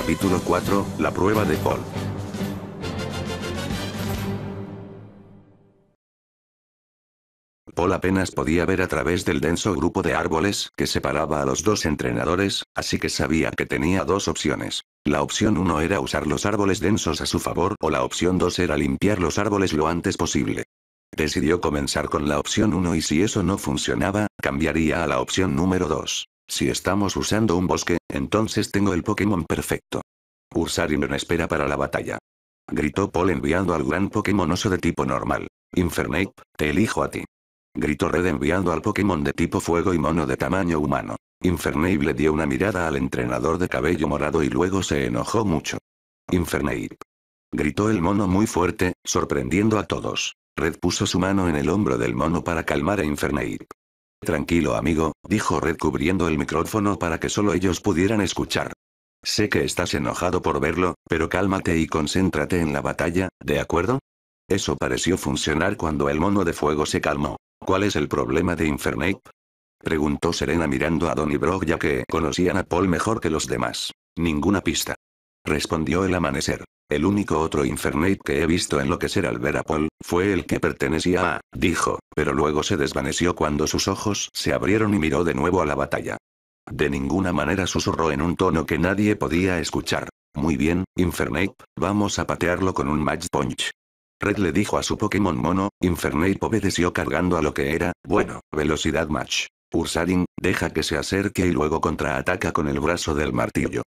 Capítulo 4, La prueba de Paul. Paul apenas podía ver a través del denso grupo de árboles que separaba a los dos entrenadores, así que sabía que tenía dos opciones. La opción 1 era usar los árboles densos a su favor o la opción 2 era limpiar los árboles lo antes posible. Decidió comenzar con la opción 1 y si eso no funcionaba, cambiaría a la opción número 2. Si estamos usando un bosque, entonces tengo el Pokémon perfecto. Ursaring en espera para la batalla. Gritó Paul enviando al gran Pokémon oso de tipo normal. Infernape, te elijo a ti. Gritó Red enviando al Pokémon de tipo fuego y mono de tamaño humano. Infernape le dio una mirada al entrenador de cabello morado y luego se enojó mucho. Infernape. Gritó el mono muy fuerte, sorprendiendo a todos. Red puso su mano en el hombro del mono para calmar a Infernape. Tranquilo amigo, dijo Red cubriendo el micrófono para que solo ellos pudieran escuchar. Sé que estás enojado por verlo, pero cálmate y concéntrate en la batalla, ¿de acuerdo? Eso pareció funcionar cuando el mono de fuego se calmó. ¿Cuál es el problema de Infernape? Preguntó Serena mirando a Brock ya que conocían a Paul mejor que los demás. Ninguna pista. Respondió el amanecer. El único otro Infernape que he visto en lo al ver a Paul, fue el que pertenecía a, dijo, pero luego se desvaneció cuando sus ojos se abrieron y miró de nuevo a la batalla. De ninguna manera susurró en un tono que nadie podía escuchar. Muy bien, Infernape, vamos a patearlo con un Match Punch. Red le dijo a su Pokémon mono, Infernape obedeció cargando a lo que era, bueno, velocidad match. Ursaring, deja que se acerque y luego contraataca con el brazo del martillo.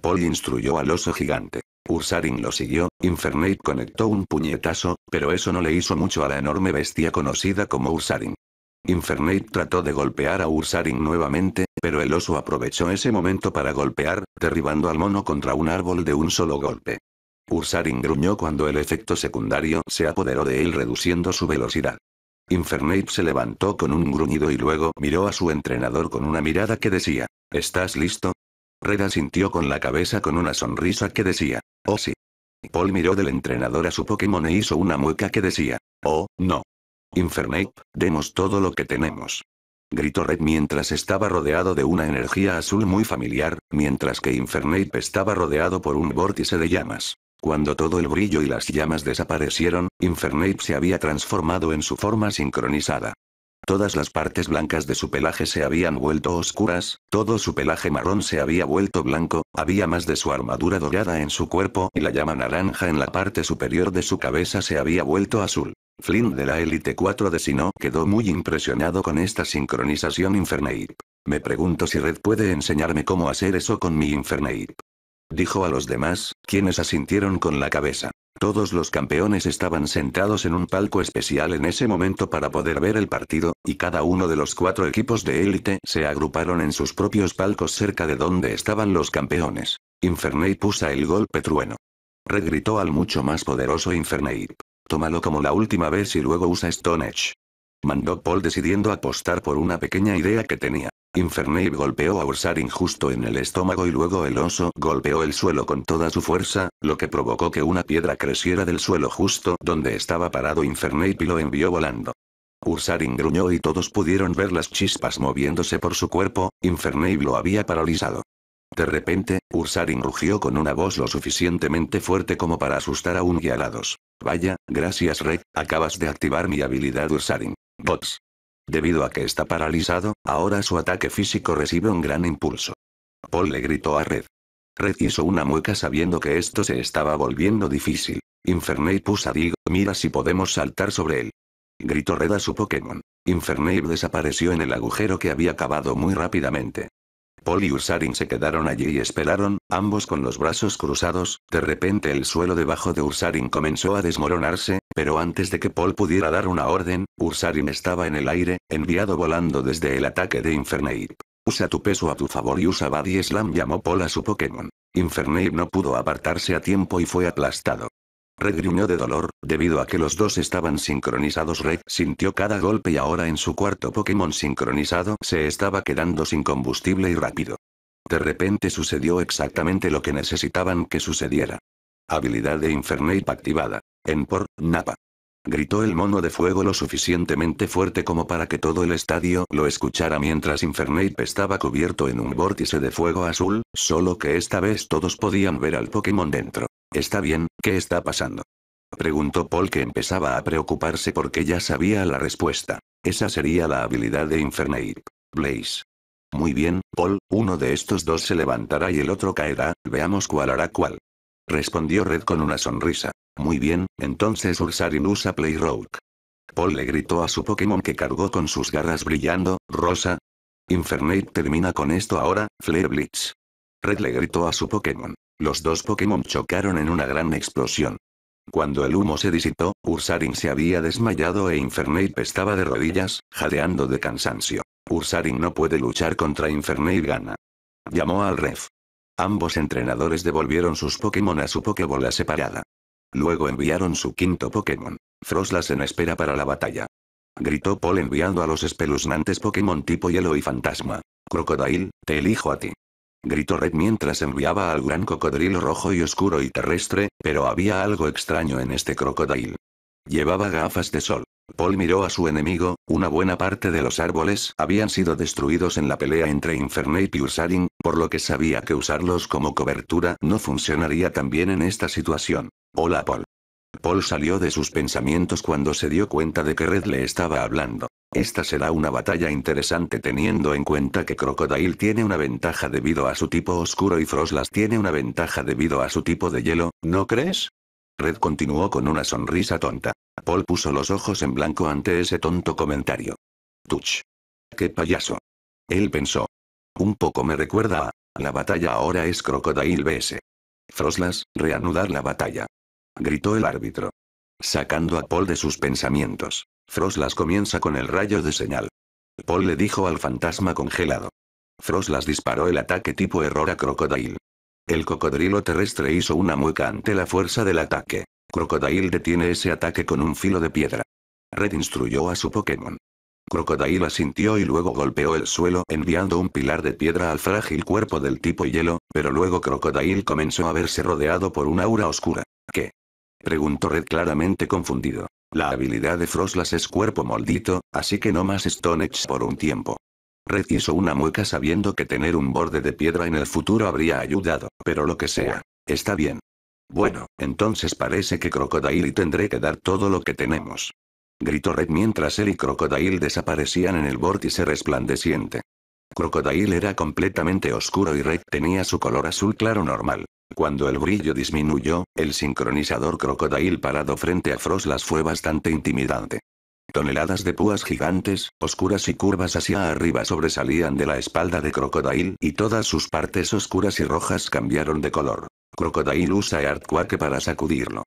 Paul instruyó al oso gigante. Ursaring lo siguió, Infernape conectó un puñetazo, pero eso no le hizo mucho a la enorme bestia conocida como Ursaring. Infernape trató de golpear a Ursaring nuevamente, pero el oso aprovechó ese momento para golpear, derribando al mono contra un árbol de un solo golpe. Ursaring gruñó cuando el efecto secundario se apoderó de él reduciendo su velocidad. Infernape se levantó con un gruñido y luego miró a su entrenador con una mirada que decía, ¿estás listo? Reda sintió con la cabeza con una sonrisa que decía, oh sí. Paul miró del entrenador a su Pokémon e hizo una mueca que decía, oh, no. Infernape, demos todo lo que tenemos. Gritó Red mientras estaba rodeado de una energía azul muy familiar, mientras que Infernape estaba rodeado por un vórtice de llamas. Cuando todo el brillo y las llamas desaparecieron, Infernape se había transformado en su forma sincronizada. Todas las partes blancas de su pelaje se habían vuelto oscuras, todo su pelaje marrón se había vuelto blanco, había más de su armadura dorada en su cuerpo y la llama naranja en la parte superior de su cabeza se había vuelto azul. Flynn de la Elite 4 de Sino quedó muy impresionado con esta sincronización Infernape. Me pregunto si Red puede enseñarme cómo hacer eso con mi Infernape. Dijo a los demás, quienes asintieron con la cabeza. Todos los campeones estaban sentados en un palco especial en ese momento para poder ver el partido, y cada uno de los cuatro equipos de élite se agruparon en sus propios palcos cerca de donde estaban los campeones. Infernape usa el golpe trueno. Regritó al mucho más poderoso Infernape. Tómalo como la última vez y luego usa Stone Edge. Mandó Paul decidiendo apostar por una pequeña idea que tenía. Infernape golpeó a Ursaring justo en el estómago y luego el oso golpeó el suelo con toda su fuerza, lo que provocó que una piedra creciera del suelo justo donde estaba parado Infernape y lo envió volando. Ursarin gruñó y todos pudieron ver las chispas moviéndose por su cuerpo, Infernape lo había paralizado. De repente, Ursarin rugió con una voz lo suficientemente fuerte como para asustar a un guialados. Vaya, gracias Red, acabas de activar mi habilidad Ursaring. Bots. Debido a que está paralizado, ahora su ataque físico recibe un gran impulso. Paul le gritó a Red. Red hizo una mueca sabiendo que esto se estaba volviendo difícil. Infernape a Digo, mira si podemos saltar sobre él. Gritó Red a su Pokémon. Infernape desapareció en el agujero que había cavado muy rápidamente. Paul y Ursarin se quedaron allí y esperaron, ambos con los brazos cruzados, de repente el suelo debajo de Ursarin comenzó a desmoronarse, pero antes de que Paul pudiera dar una orden, Ursarin estaba en el aire, enviado volando desde el ataque de Infernape. Usa tu peso a tu favor y usa Body Slam llamó Paul a su Pokémon. Infernape no pudo apartarse a tiempo y fue aplastado. Red gruñó de dolor, debido a que los dos estaban sincronizados Red sintió cada golpe y ahora en su cuarto Pokémon sincronizado se estaba quedando sin combustible y rápido. De repente sucedió exactamente lo que necesitaban que sucediera. Habilidad de Infernape activada. En por, Napa. Gritó el mono de fuego lo suficientemente fuerte como para que todo el estadio lo escuchara mientras Infernape estaba cubierto en un vórtice de fuego azul, solo que esta vez todos podían ver al Pokémon dentro. ¿Está bien? ¿Qué está pasando? Preguntó Paul que empezaba a preocuparse porque ya sabía la respuesta. Esa sería la habilidad de Infernape. Blaze. Muy bien, Paul, uno de estos dos se levantará y el otro caerá, veamos cuál hará cuál. Respondió Red con una sonrisa. Muy bien, entonces Ursarin usa Play Rock. Paul le gritó a su Pokémon que cargó con sus garras brillando, Rosa. Infernape termina con esto ahora, Flare Blitz. Red le gritó a su Pokémon. Los dos Pokémon chocaron en una gran explosión. Cuando el humo se disipó, Ursaring se había desmayado e Infernape estaba de rodillas, jadeando de cansancio. Ursaring no puede luchar contra Infernape gana. Llamó al ref. Ambos entrenadores devolvieron sus Pokémon a su Pokébola separada. Luego enviaron su quinto Pokémon, Froslas en espera para la batalla. Gritó Paul enviando a los espeluznantes Pokémon tipo hielo y fantasma. Crocodile, te elijo a ti gritó Red mientras enviaba al gran cocodrilo rojo y oscuro y terrestre, pero había algo extraño en este Crocodile. Llevaba gafas de sol. Paul miró a su enemigo, una buena parte de los árboles habían sido destruidos en la pelea entre Infernape y Ursaring, por lo que sabía que usarlos como cobertura no funcionaría tan bien en esta situación. Hola Paul. Paul salió de sus pensamientos cuando se dio cuenta de que Red le estaba hablando. Esta será una batalla interesante teniendo en cuenta que Crocodile tiene una ventaja debido a su tipo oscuro y Froslas tiene una ventaja debido a su tipo de hielo, ¿no crees? Red continuó con una sonrisa tonta. Paul puso los ojos en blanco ante ese tonto comentario. ¡Tuch! ¡Qué payaso! Él pensó. Un poco me recuerda a... La batalla ahora es Crocodile BS. Froslas, reanudar la batalla. Gritó el árbitro. Sacando a Paul de sus pensamientos. Froslas comienza con el rayo de señal. Paul le dijo al fantasma congelado. Froslas disparó el ataque tipo error a Crocodile. El cocodrilo terrestre hizo una mueca ante la fuerza del ataque. Crocodile detiene ese ataque con un filo de piedra. Red instruyó a su Pokémon. Crocodile asintió y luego golpeó el suelo enviando un pilar de piedra al frágil cuerpo del tipo hielo, pero luego Crocodile comenzó a verse rodeado por un aura oscura. ¿Qué? Preguntó Red claramente confundido. La habilidad de Froslas es cuerpo moldito, así que no más Stone por un tiempo. Red hizo una mueca sabiendo que tener un borde de piedra en el futuro habría ayudado, pero lo que sea. Está bien. Bueno, entonces parece que Crocodile y tendré que dar todo lo que tenemos. Gritó Red mientras él y Crocodile desaparecían en el vórtice resplandeciente. Crocodile era completamente oscuro y Red tenía su color azul claro normal. Cuando el brillo disminuyó, el sincronizador Crocodile parado frente a Froslas fue bastante intimidante. Toneladas de púas gigantes, oscuras y curvas hacia arriba sobresalían de la espalda de Crocodile y todas sus partes oscuras y rojas cambiaron de color. Crocodile usa Earthquake para sacudirlo.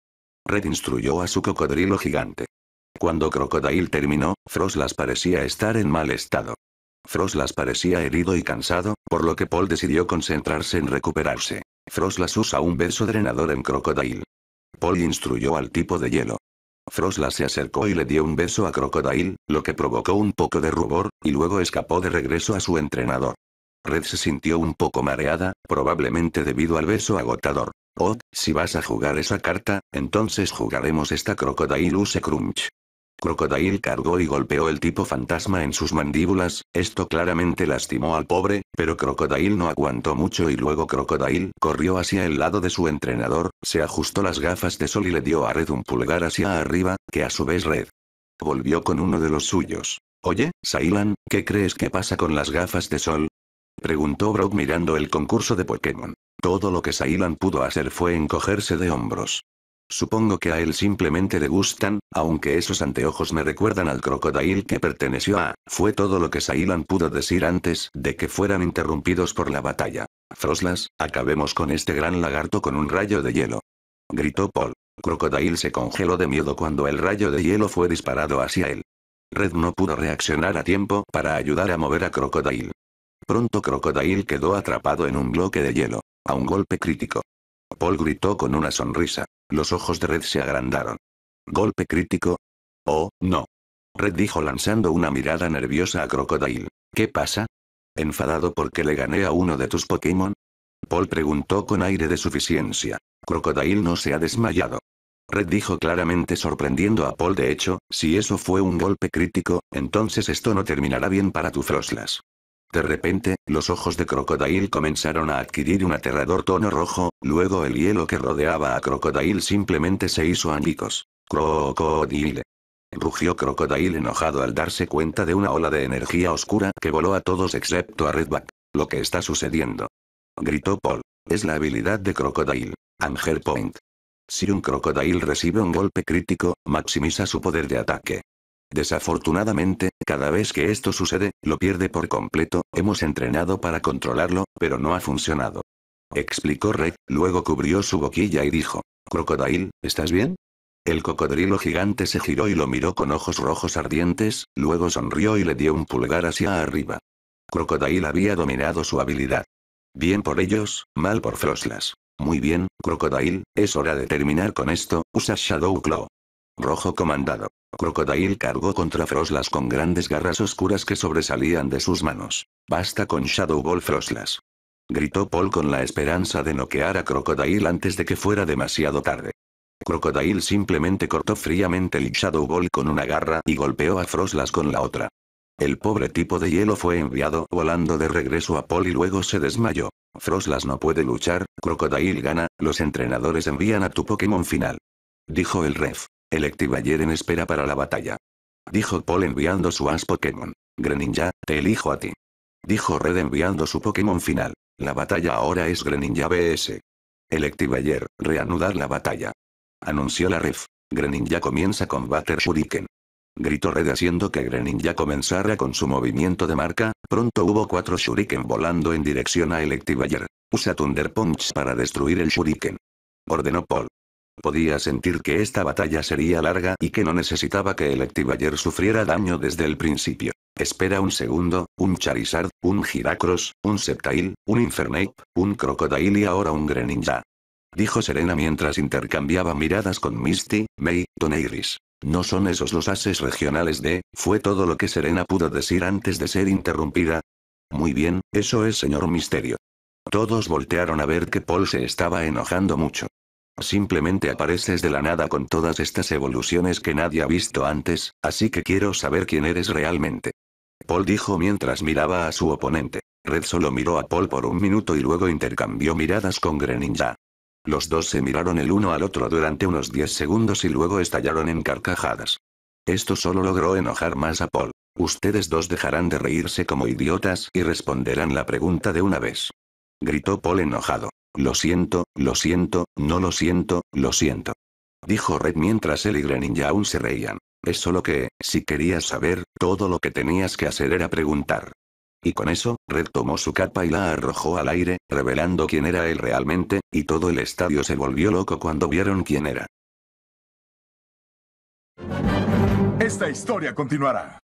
Red instruyó a su cocodrilo gigante. Cuando Crocodile terminó, Froslas parecía estar en mal estado. Froslas parecía herido y cansado, por lo que Paul decidió concentrarse en recuperarse. Froslas usa un beso drenador en Crocodile. Paul instruyó al tipo de hielo. Froslas se acercó y le dio un beso a Crocodile, lo que provocó un poco de rubor, y luego escapó de regreso a su entrenador. Red se sintió un poco mareada, probablemente debido al beso agotador. Oh, si vas a jugar esa carta, entonces jugaremos esta Crocodile Use Crunch. Crocodile cargó y golpeó el tipo fantasma en sus mandíbulas, esto claramente lastimó al pobre, pero Crocodile no aguantó mucho y luego Crocodile corrió hacia el lado de su entrenador, se ajustó las gafas de sol y le dio a Red un pulgar hacia arriba, que a su vez Red volvió con uno de los suyos. Oye, Sailan, ¿qué crees que pasa con las gafas de sol? Preguntó Brock mirando el concurso de Pokémon. Todo lo que Sailan pudo hacer fue encogerse de hombros. Supongo que a él simplemente le gustan, aunque esos anteojos me recuerdan al Crocodile que perteneció a... Fue todo lo que Sailan pudo decir antes de que fueran interrumpidos por la batalla. Froslas, acabemos con este gran lagarto con un rayo de hielo. Gritó Paul. Crocodile se congeló de miedo cuando el rayo de hielo fue disparado hacia él. Red no pudo reaccionar a tiempo para ayudar a mover a Crocodile. Pronto Crocodile quedó atrapado en un bloque de hielo, a un golpe crítico. Paul gritó con una sonrisa. Los ojos de Red se agrandaron. ¿Golpe crítico? Oh, no. Red dijo lanzando una mirada nerviosa a Crocodile. ¿Qué pasa? ¿Enfadado porque le gané a uno de tus Pokémon? Paul preguntó con aire de suficiencia. Crocodile no se ha desmayado. Red dijo claramente sorprendiendo a Paul de hecho, si eso fue un golpe crítico, entonces esto no terminará bien para tu Froslas. De repente, los ojos de Crocodile comenzaron a adquirir un aterrador tono rojo, luego el hielo que rodeaba a Crocodile simplemente se hizo añicos. Crocodile. Rugió Crocodile enojado al darse cuenta de una ola de energía oscura que voló a todos excepto a Redback. Lo que está sucediendo. Gritó Paul. Es la habilidad de Crocodile. Angel Point. Si un Crocodile recibe un golpe crítico, maximiza su poder de ataque. Desafortunadamente, cada vez que esto sucede, lo pierde por completo, hemos entrenado para controlarlo, pero no ha funcionado. Explicó Red, luego cubrió su boquilla y dijo, Crocodile, ¿estás bien? El cocodrilo gigante se giró y lo miró con ojos rojos ardientes, luego sonrió y le dio un pulgar hacia arriba. Crocodile había dominado su habilidad. Bien por ellos, mal por Froslas. Muy bien, Crocodile, es hora de terminar con esto, usa Shadow Claw. Rojo comandado. Crocodile cargó contra Froslas con grandes garras oscuras que sobresalían de sus manos. Basta con Shadow Ball Froslas. Gritó Paul con la esperanza de noquear a Crocodile antes de que fuera demasiado tarde. Crocodile simplemente cortó fríamente el Shadow Ball con una garra y golpeó a Froslas con la otra. El pobre tipo de hielo fue enviado volando de regreso a Paul y luego se desmayó. Froslas no puede luchar, Crocodile gana, los entrenadores envían a tu Pokémon final. Dijo el ref. Electivayer en espera para la batalla. Dijo Paul enviando su As Pokémon. Greninja, te elijo a ti. Dijo Red enviando su Pokémon final. La batalla ahora es Greninja BS. Electivayer, reanudar la batalla. Anunció la ref. Greninja comienza con combater Shuriken. Gritó Red haciendo que Greninja comenzara con su movimiento de marca, pronto hubo cuatro Shuriken volando en dirección a Electivayer. Usa Thunder Punch para destruir el Shuriken. Ordenó Paul. Podía sentir que esta batalla sería larga y que no necesitaba que el Activayer sufriera daño desde el principio. Espera un segundo, un Charizard, un Giracross, un Septail, un Infernape, un Crocodile y ahora un Greninja. Dijo Serena mientras intercambiaba miradas con Misty, May, Toneiris. No son esos los ases regionales de, fue todo lo que Serena pudo decir antes de ser interrumpida. Muy bien, eso es señor Misterio. Todos voltearon a ver que Paul se estaba enojando mucho. Simplemente apareces de la nada con todas estas evoluciones que nadie ha visto antes, así que quiero saber quién eres realmente. Paul dijo mientras miraba a su oponente. Red solo miró a Paul por un minuto y luego intercambió miradas con Greninja. Los dos se miraron el uno al otro durante unos 10 segundos y luego estallaron en carcajadas. Esto solo logró enojar más a Paul. Ustedes dos dejarán de reírse como idiotas y responderán la pregunta de una vez. Gritó Paul enojado. Lo siento, lo siento, no lo siento, lo siento. Dijo Red mientras él y Greninja aún se reían. Es solo que, si querías saber, todo lo que tenías que hacer era preguntar. Y con eso, Red tomó su capa y la arrojó al aire, revelando quién era él realmente, y todo el estadio se volvió loco cuando vieron quién era. Esta historia continuará.